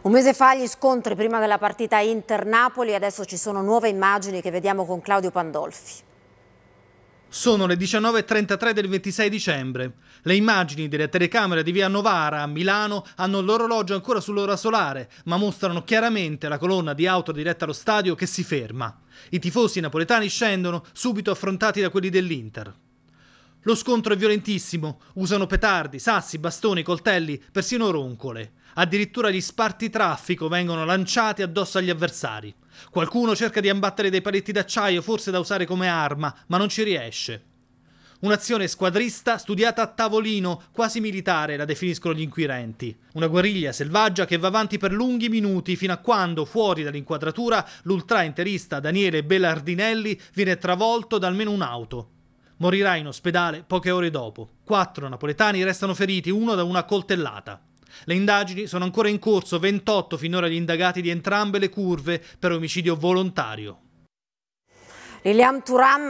Un mese fa gli scontri prima della partita Inter-Napoli, adesso ci sono nuove immagini che vediamo con Claudio Pandolfi. Sono le 19.33 del 26 dicembre. Le immagini delle telecamere di via Novara a Milano hanno l'orologio ancora sull'ora solare, ma mostrano chiaramente la colonna di auto diretta allo stadio che si ferma. I tifosi napoletani scendono, subito affrontati da quelli dell'Inter. Lo scontro è violentissimo, usano petardi, sassi, bastoni, coltelli, persino roncole. Addirittura gli sparti traffico vengono lanciati addosso agli avversari. Qualcuno cerca di ambattere dei paletti d'acciaio, forse da usare come arma, ma non ci riesce. Un'azione squadrista studiata a tavolino, quasi militare, la definiscono gli inquirenti. Una guerriglia selvaggia che va avanti per lunghi minuti fino a quando, fuori dall'inquadratura, l'ultra interista Daniele Bellardinelli viene travolto da almeno un'auto morirà in ospedale poche ore dopo. Quattro napoletani restano feriti, uno da una coltellata. Le indagini sono ancora in corso, 28 finora gli indagati di entrambe le curve per omicidio volontario.